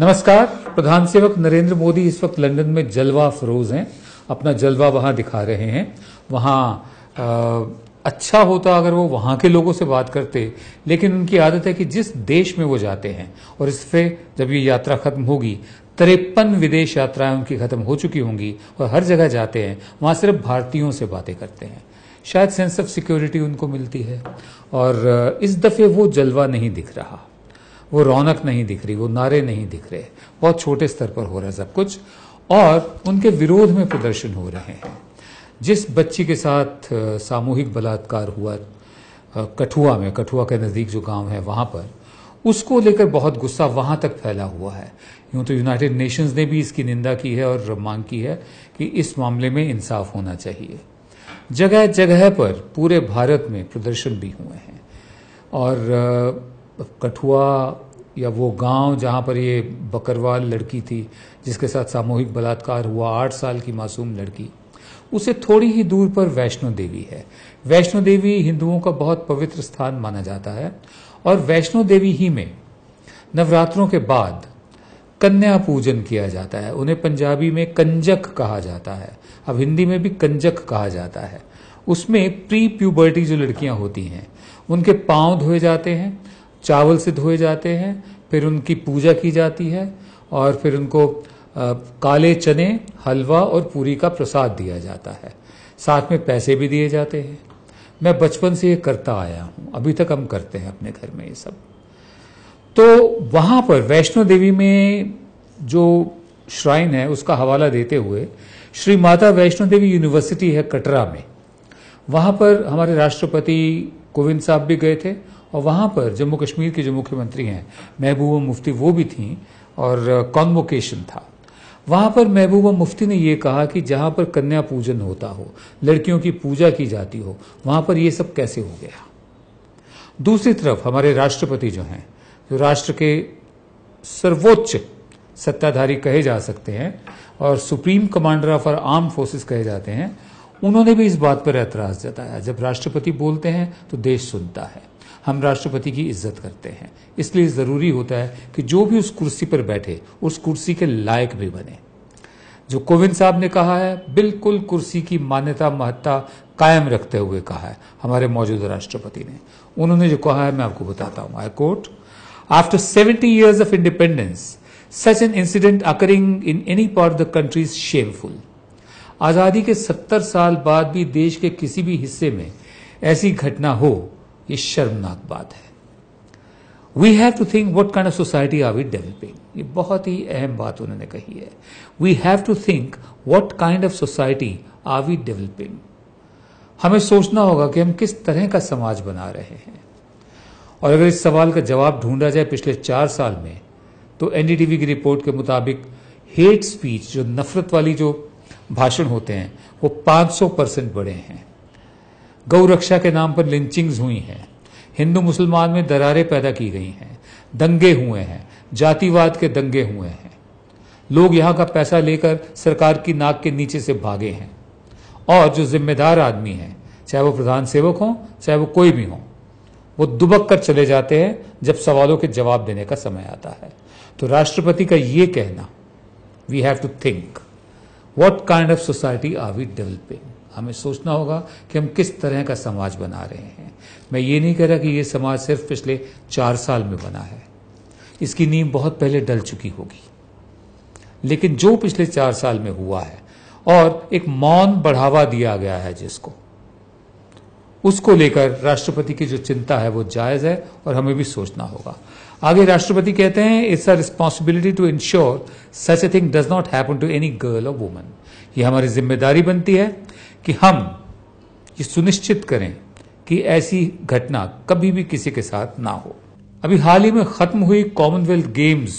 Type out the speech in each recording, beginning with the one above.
नमस्कार प्रधान सेवक नरेंद्र मोदी इस वक्त लंदन में जलवा फरोज हैं अपना जलवा वहां दिखा रहे हैं वहां अच्छा होता अगर वो वहां के लोगों से बात करते लेकिन उनकी आदत है कि जिस देश में वो जाते हैं और इस जब ये यात्रा खत्म होगी तिरपन विदेश यात्राएं उनकी खत्म हो चुकी होंगी और हर जगह जाते हैं वहां सिर्फ भारतीयों से बातें करते हैं शायद सेंस ऑफ सिक्योरिटी उनको मिलती है और इस दफे वो जलवा नहीं दिख रहा वो रौनक नहीं दिख रही वो नारे नहीं दिख रहे बहुत छोटे स्तर पर हो रहा है सब कुछ और उनके विरोध में प्रदर्शन हो रहे हैं जिस बच्ची के साथ सामूहिक बलात्कार हुआ कठुआ में कठुआ के नज़दीक जो गांव है वहां पर उसको लेकर बहुत गुस्सा वहां तक फैला हुआ है यूं तो यूनाइटेड नेशंस ने भी इसकी निंदा की है और मांग की है कि इस मामले में इंसाफ होना चाहिए जगह जगह पर पूरे भारत में प्रदर्शन भी हुए हैं और कठुआ या वो गांव जहां पर ये बकरवाल लड़की थी जिसके साथ सामूहिक बलात्कार हुआ आठ साल की मासूम लड़की उसे थोड़ी ही दूर पर वैष्णो देवी है वैष्णो देवी हिंदुओं का बहुत पवित्र स्थान माना जाता है और वैष्णो देवी ही में नवरात्रों के बाद कन्या पूजन किया जाता है उन्हें पंजाबी में कंजक कहा जाता है अब हिंदी में भी कंजक कहा जाता है उसमें प्री प्यूबर्टी जो लड़कियां होती हैं उनके पांव धोए जाते हैं चावल से धोए जाते हैं फिर उनकी पूजा की जाती है और फिर उनको आ, काले चने हलवा और पूरी का प्रसाद दिया जाता है साथ में पैसे भी दिए जाते हैं मैं बचपन से ये करता आया हूँ अभी तक हम करते हैं अपने घर में ये सब तो वहाँ पर वैष्णो देवी में जो श्राइन है उसका हवाला देते हुए श्री माता वैष्णो देवी यूनिवर्सिटी है कटरा में वहाँ पर हमारे राष्ट्रपति कोविंद साहब भी गए थे और वहाँ पर जम्मू कश्मीर के जो मुख्यमंत्री हैं महबूबा मुफ्ती वो भी थीं और कॉन्वोकेशन था वहाँ पर महबूबा मुफ्ती ने यह कहा कि जहाँ पर कन्या पूजन होता हो लड़कियों की पूजा की जाती हो वहाँ पर ये सब कैसे हो गया दूसरी तरफ हमारे राष्ट्रपति जो हैं जो राष्ट्र के सर्वोच्च सत्ताधारी कहे जा सकते हैं और supreme commander of our armed forces कहे जाते हैं उन्होंने भी इस बात पर एतराज जताया जब राष्ट्रपति बोलते हैं तो देश सुनता है हम राष्ट्रपति की इज्जत करते हैं इसलिए ज़रूरी होता है कि जो भी उस कुर्सी पर बैठे उस कुर्सी के लायक भी बने जो कोविंद साहब ने कहा है बिल्कुल कुर्सी की मान्यता महत्ता कायम रखते हुए कहा है हमारे मौजूदा राष्ट्रपति ने उन्होंने जो कहा है मैं आपको बताता हूं I quote after seventy years of independence such an incident occurring in any part the country is shameful आज़ादी के सत्तर साल बाद भी देश के किसी भी हिस्से में ऐसी घटना हो ये शर्मनाक बात है we have to think what kind of society are we developing ये बहुत ही अहम बात उन्होंने कही है we have to think what kind of society are we developing हमें सोचना होगा कि हम किस तरह का समाज बना रहे हैं और अगर इस सवाल का जवाब ढूंढा जाए पिछले चार साल में तो एनडीटीवी की रिपोर्ट के मुताबिक हेट स्पीच जो नफरत वाली जो भाषण होते हैं वो 500 परसेंट बढ़े हैं गौ रक्षा के नाम पर लिंचिंग्स हुई हैं हिंदू मुसलमान में दरारें पैदा की गई हैं दंगे हुए हैं जातिवाद के दंगे हुए हैं लोग यहाँ का पैसा लेकर सरकार की नाक के नीचे से भागे हैं और जो जिम्मेदार आदमी हैं चाहे वो प्रधान सेवक हों चाहे वो कोई भी हो वो दुबक कर चले जाते हैं जब सवालों के जवाब देने का समय आता है तो राष्ट्रपति का ये कहना we have to think what kind of society are we developing हमें सोचना होगा कि हम किस तरह का समाज बना रहे हैं मैं ये नहीं कह रहा कि ये समाज सिर्फ पिछले चार साल में बना है इसकी नींव बहुत पहले डल चुकी होगी लेकिन जो पिछले चार साल में हुआ है और एक मौन बढ़ावा दिया गया है जिसको उसको लेकर राष्ट्रपति की जो चिंता है वो जायज है और हमें भी सोचना होगा आगे राष्ट्रपति कहते हैं it's a responsibility to ensure such a thing does not happen to any girl or woman ये हमारी जिम्मेदारी बनती है कि हम ये सुनिश्चित करें कि ऐसी घटना कभी भी किसी के साथ ना हो अभी हाल ही में खत्म हुई कॉमनवेल्थ गेम्स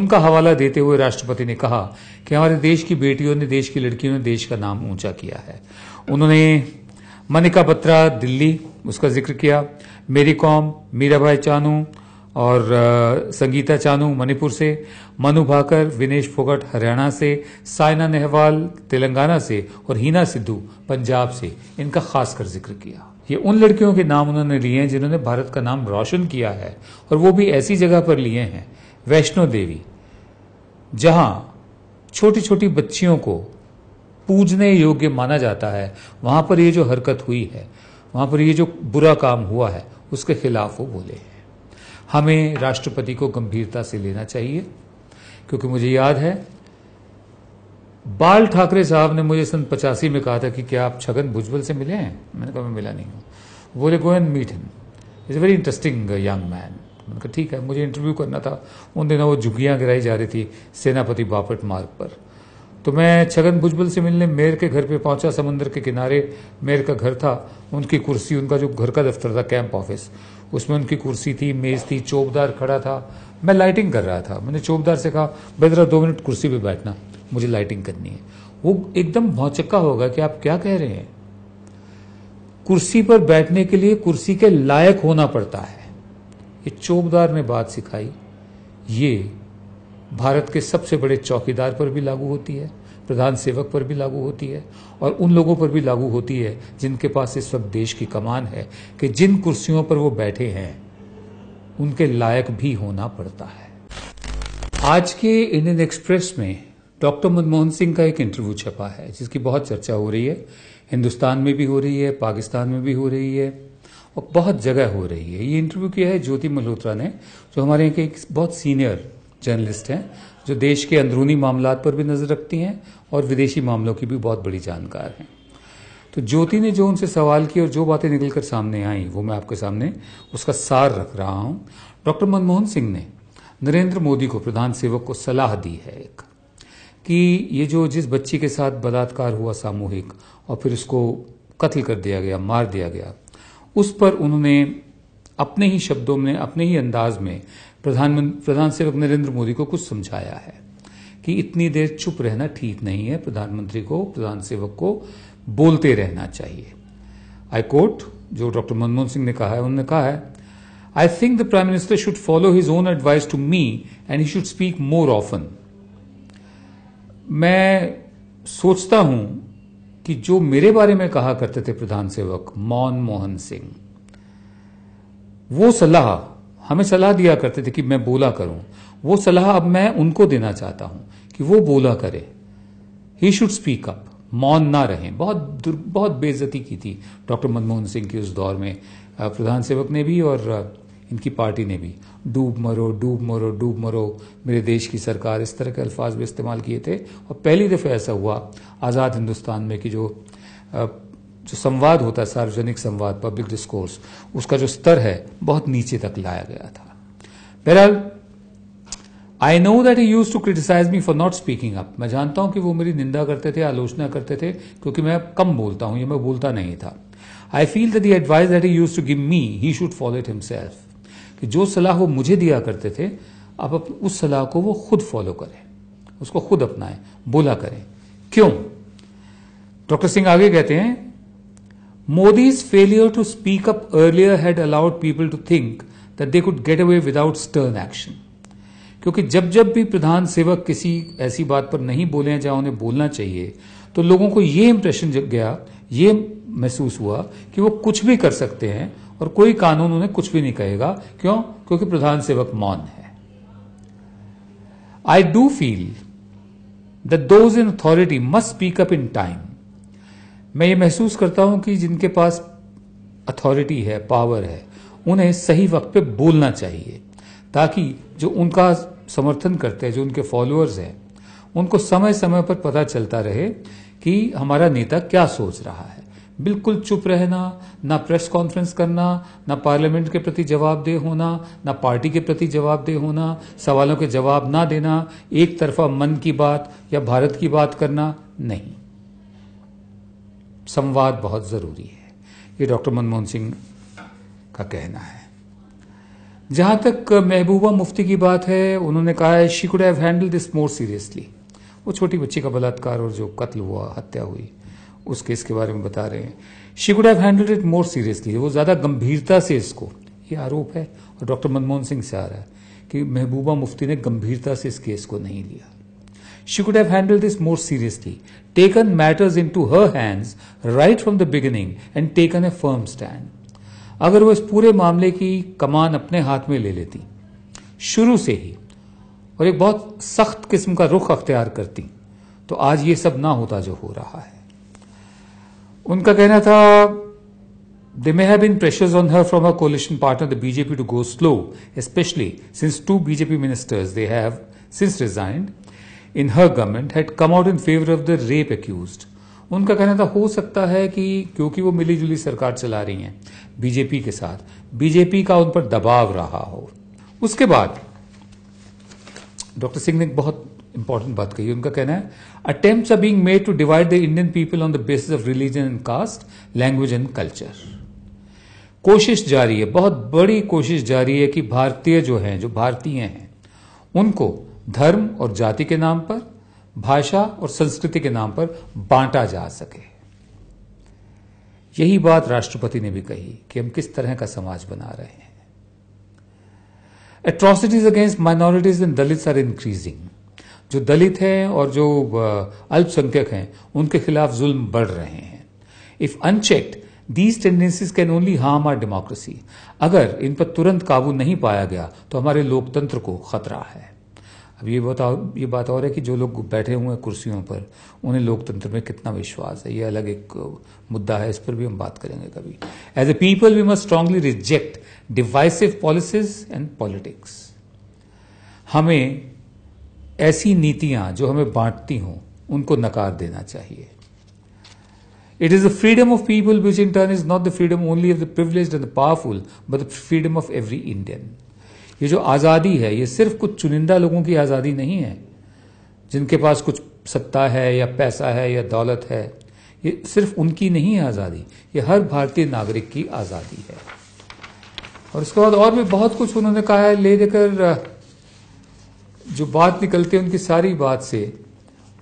उनका हवाला देते हुए राष्ट्रपति ने कहा कि हमारे देश की बेटियों ने देश की लड़कियों ने देश का नाम ऊंचा किया है उन्होंने मनिका बत्रा दिल्ली उसका जिक्र किया मेरी कॉम मीराबाई चानू और संगीता चानू मणिपुर से मनु भाकर विनेश फोगट हरियाणा से साइना नेहवाल तेलंगाना से और हीना सिद्धू पंजाब से इनका खासकर जिक्र किया ये उन लड़कियों के नाम उन्होंने लिए हैं जिन्होंने भारत का नाम रोशन किया है और वो भी ऐसी जगह पर लिए हैं वैष्णो देवी जहां छोटी छोटी बच्चियों को पूजने योग्य माना जाता है वहां पर ये जो हरकत हुई है वहां पर ये जो बुरा काम हुआ है उसके खिलाफ वो बोले हैं हमें राष्ट्रपति को गंभीरता से लेना चाहिए क्योंकि मुझे याद है बाल ठाकरे साहब ने मुझे सन पचासी में कहा था कि क्या आप छगन भुजबल से मिले हैं मैंने कहा मैं मिला नहीं हूँ बोले go and meet him is very interesting young man मैंने कहा ठीक है मुझे इंटरव्यू करना था उन दिनों वो झुग्गियाँ गिराई जा रही थी सेनापति बापट मार्ग पर तो मैं छगन भुजबल से मिलने मेयर के घर पे पहुंचा समंदर के किनारे मेयर का घर था उनकी कुर्सी उनका जो घर का दफ्तर था कैंप ऑफिस उसमें उनकी कुर्सी थी मेज थी चौबदार खड़ा था मैं लाइटिंग कर रहा था मैंने चौकदार से कहा भाई जरा दो मिनट कुर्सी पे बैठना मुझे लाइटिंग करनी है वो एकदम भौचक्का होगा कि आप क्या कह रहे हैं कुर्सी पर बैठने के लिए कुर्सी के लायक होना पड़ता है ये चौकदार ने बात सिखाई ये भारत के सबसे बड़े चौकीदार पर भी लागू होती है प्रधान सेवक पर भी लागू होती है और उन लोगों पर भी लागू होती है जिनके पास इस वक्त देश की कमान है कि जिन कुर्सियों पर वो बैठे हैं उनके लायक भी होना पड़ता है आज के इंडियन एक्सप्रेस में डॉक्टर मनमोहन सिंह का एक इंटरव्यू छपा है जिसकी बहुत चर्चा हो रही है हिंदुस्तान में भी हो रही है पाकिस्तान में भी हो रही है और बहुत जगह हो रही है ये इंटरव्यू किया है ज्योति मल्होत्रा ने जो हमारे यहाँ के एक बहुत सीनियर जर्नलिस्ट हैं जो देश के अंदरूनी मामला पर भी नज़र रखती हैं और विदेशी मामलों की भी बहुत बड़ी जानकार हैं तो ज्योति ने जो उनसे सवाल किए और जो बातें निकलकर सामने आई वो मैं आपके सामने उसका सार रख रहा हूं डॉक्टर मनमोहन सिंह ने नरेंद्र मोदी को प्रधान सेवक को सलाह दी है एक कि ये जो जिस बच्ची के साथ बलात्कार हुआ सामूहिक और फिर उसको कत्ल कर दिया गया मार दिया गया उस पर उन्होंने अपने ही शब्दों में अपने ही अंदाज में प्रधान प्रधान सेवक नरेंद्र मोदी को कुछ समझाया है कि इतनी देर चुप रहना ठीक नहीं है प्रधानमंत्री को प्रधान सेवक को बोलते रहना चाहिए आई कोट जो डॉक्टर मनमोहन सिंह ने कहा है उन्होंने कहा है I think the prime minister should follow his own advice to me and he should speak more often मैं सोचता हूं कि जो मेरे बारे में कहा करते थे प्रधान सेवक मौन मोहन सिंह वो सलाह हमें सलाह दिया करते थे कि मैं बोला करूं वो सलाह अब मैं उनको देना चाहता हूं कि वो बोला करे ही शुड स्पीक अप मौन ना रहें बहुत बहुत बेजती की थी डॉक्टर मनमोहन सिंह के उस दौर में प्रधान सेवक ने भी और इनकी पार्टी ने भी डूब मरो डूब मरो डूब मरो मेरे देश की सरकार इस तरह के अल्फाज भी इस्तेमाल किए थे और पहली दफे ऐसा हुआ आज़ाद हिंदुस्तान में कि जो जो संवाद होता है सार्वजनिक संवाद पब्लिक डिस्कोर्स उसका जो स्तर है बहुत नीचे तक लाया गया था बहरहाल I know that he used to criticize me for not speaking up मैं जानता हूं कि वो मेरी निंदा करते थे आलोचना करते थे क्योंकि मैं कम बोलता हूं ये मैं बोलता नहीं था I feel that he advice that he used to give me he should follow it himself कि जो सलाह वो मुझे दिया करते थे अब उस सलाह को वो खुद फॉलो करें उसको खुद अपनाएं बोला करें क्यों डॉक्टर सिंह आगे कहते हैं Modi's failure to speak up earlier had allowed people to think that they could get away without stern action क्योंकि जब जब भी प्रधान सेवक किसी ऐसी बात पर नहीं बोले जहां उन्हें बोलना चाहिए तो लोगों को ये इम्प्रेशन जग गया ये महसूस हुआ कि वो कुछ भी कर सकते हैं और कोई कानून उन्हें कुछ भी नहीं कहेगा क्यों क्योंकि प्रधान सेवक मौन है I do feel the those in authority must speak up in time मैं ये महसूस करता हूं कि जिनके पास अथॉरिटी है पावर है उन्हें सही वक्त पे बोलना चाहिए ताकि जो उनका समर्थन करते हैं जो उनके फॉलोअर्स हैं उनको समय समय पर पता चलता रहे कि हमारा नेता क्या सोच रहा है बिल्कुल चुप रहना ना प्रेस कॉन्फ्रेंस करना ना पार्लियामेंट के प्रति जवाबदेह होना ना पार्टी के प्रति जवाबदेह होना सवालों के जवाब ना देना एक तरफा मन की बात या भारत की बात करना नहीं संवाद बहुत जरूरी है ये डॉक्टर मनमोहन सिंह का कहना है जहां तक महबूबा मुफ्ती की बात है उन्होंने कहा है she could have handle this more seriously वो छोटी बच्ची का बलात्कार और जो कत्ल हुआ हत्या हुई उस केस के बारे में बता रहे हैं she could have handle it more seriously वो ज़्यादा गंभीरता से इसको ये आरोप है और डॉक्टर मनमोहन सिंह से आ रहा है कि महबूबा मुफ्ती ने गंभीरता से इस केस को नहीं लिया she could have handle this more seriously taken matters into her hands right from the beginning and taken a firm stand अगर वो इस पूरे मामले की कमान अपने हाथ में ले लेती शुरू से ही और एक बहुत सख्त किस्म का रुख अख्तियार करती तो आज ये सब ना होता जो हो रहा है उनका कहना था they may have been pressure on her from uh coalition partner the BJP to go slow especially since two BJP ministers they have since resigned in her government had come out in favour of the rape accused उनका कहना था हो सकता है कि क्योंकि वो मिलीजुली सरकार चला रही हैं बीजेपी के साथ बीजेपी का उन पर दबाव रहा हो उसके बाद डॉक्टर सिंह ने बहुत इंपॉर्टेंट बात कही उनका कहना है attempt are being made to divide the Indian people on the basis of religion and caste language and culture कोशिश जारी है बहुत बड़ी कोशिश जारी है कि भारतीय जो हैं जो भारतीय हैं उनको धर्म और जाति के नाम पर भाषा और संस्कृति के नाम पर बांटा जा सके यही बात राष्ट्रपति ने भी कही कि हम किस तरह का समाज बना रहे हैं atrocities against minorities in Dalit are increasing जो दलित हैं और जो अल्पसंख्यक हैं उनके खिलाफ जुल्म बढ़ रहे हैं if unchecked these tendencies can only harm our democracy अगर इन पर तुरंत काबू नहीं पाया गया तो हमारे लोकतंत्र को खतरा है अब ये बात और ये बात और है कि जो लोग बैठे हुए हैं कुर्सियों पर उन्हें लोकतंत्र में कितना विश्वास है ये अलग एक मुद्दा है इस पर भी हम बात करेंगे कभी as a people we must strongly reject divisive policies and politics हमें ऐसी नीतियां जो हमें बांटती हों उनको नकार देना चाहिए it is the freedom of people which in turn is not the freedom only of the privilege and the powerful but the freedom of every Indian ये जो आज़ादी है ये सिर्फ कुछ चुनिंदा लोगों की आज़ादी नहीं है जिनके पास कुछ सत्ता है या पैसा है या दौलत है ये सिर्फ उनकी नहीं है आज़ादी ये हर भारतीय नागरिक की आज़ादी है और उसके बाद और भी बहुत कुछ उन्होंने कहा है ले देकर जो बात निकलती है उनकी सारी बात से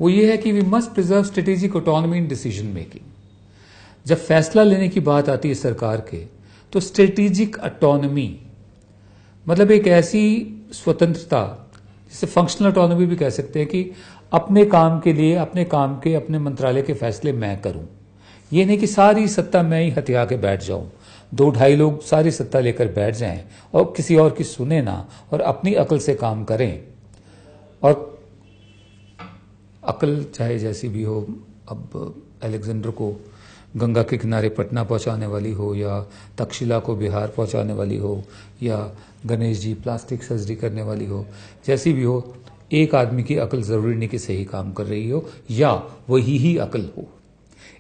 वो ये है कि we must preserve strategic autonomy in decision making जब फैसला लेने की बात आती है सरकार के तो स्ट्रेटेजिक ऑटोनॉमी मतलब एक ऐसी स्वतंत्रता जिसे फंक्शनल ऑटोनॉमी भी कह सकते हैं कि अपने काम के लिए अपने काम के अपने मंत्रालय के फैसले मैं करूं ये नहीं कि सारी सत्ता मैं ही हथिया के बैठ जाऊं दो ढाई लोग सारी सत्ता लेकर बैठ जाएं और किसी और की सुने ना और अपनी अकल से काम करें और अकल चाहे जैसी भी हो अब अलेक्जेंडर को गंगा के किनारे पटना पहुंचाने वाली हो या तक्षशिला को बिहार पहुंचाने वाली हो या गणेश जी प्लास्टिक सर्जरी करने वाली हो जैसी भी हो एक आदमी की अकल ज़रूरी नहीं कि सही काम कर रही हो या वही ही अकल हो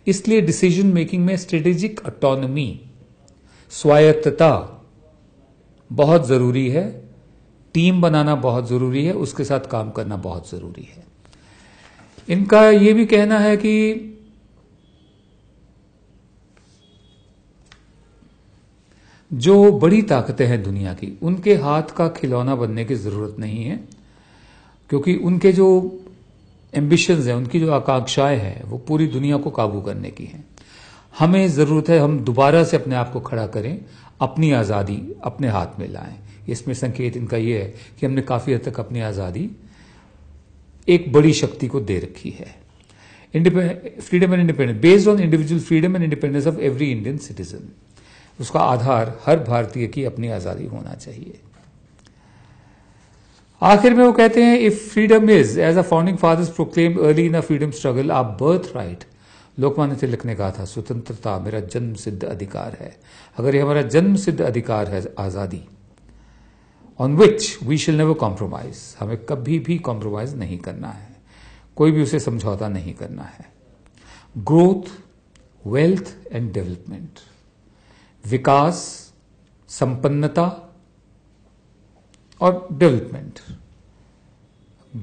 इसलिए डिसीजन मेकिंग में स्ट्रेटेजिक ऑटोनमी स्वायत्तता बहुत ज़रूरी है टीम बनाना बहुत ज़रूरी है उसके साथ काम करना बहुत ज़रूरी है इनका यह भी कहना है कि जो बड़ी ताकतें हैं दुनिया की उनके हाथ का खिलौना बनने की ज़रूरत नहीं है क्योंकि उनके जो एम्बिशंस हैं उनकी जो आकांक्षाएं हैं वो पूरी दुनिया को काबू करने की हैं हमें ज़रूरत है हम दोबारा से अपने आप को खड़ा करें अपनी आज़ादी अपने हाथ में लाएं इसमें संकेत इनका यह है कि हमने काफ़ी हद तक अपनी आज़ादी एक बड़ी शक्ति को दे रखी है freedom and independence based on individual freedom and independence of every Indian citizen उसका आधार हर भारतीय की अपनी आज़ादी होना चाहिए आखिर में वो कहते हैं if freedom is as a founding fathers proclaim early in a freedom struggle a birth right Lokmanya Tilak ने कहा था स्वतंत्रता मेरा जन्म सिद्ध अधिकार है अगर ये हमारा जन्म सिद्ध अधिकार है आज़ादी on which we shall never compromise हमें कभी भी कॉम्प्रोमाइज नहीं करना है कोई भी उसे समझौता नहीं करना है ग्रोथ वेल्थ एंड डेवलपमेंट विकास संपन्नता और डेवलपमेंट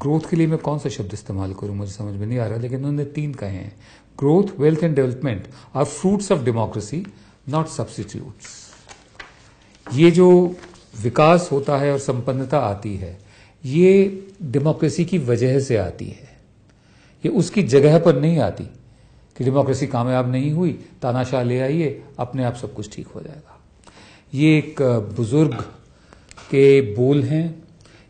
ग्रोथ के लिए मैं कौन सा शब्द इस्तेमाल करूं मुझे समझ में नहीं आ रहा लेकिन उन्होंने तीन कहे हैं growth wealth and development are fruits of democracy not substitutes ये जो विकास होता है और संपन्नता आती है ये डेमोक्रेसी की वजह से आती है ये उसकी जगह पर नहीं आती कि डेमोक्रेसी कामयाब नहीं हुई तानाशाह ले आइए अपने आप सब कुछ ठीक हो जाएगा ये एक बुजुर्ग के बोल हैं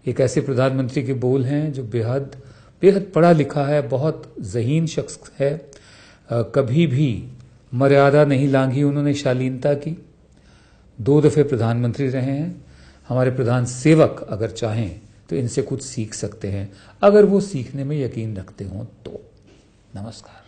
एक ऐसे प्रधानमंत्री के बोल हैं जो बेहद बेहद पढ़ा लिखा है बहुत जहीन शख्स है आ, कभी भी मर्यादा नहीं लांघी उन्होंने शालीनता की दो दफ़े प्रधानमंत्री रहे हैं हमारे प्रधान सेवक अगर चाहें तो इनसे कुछ सीख सकते हैं अगर वो सीखने में यकीन रखते हों तो नमस्कार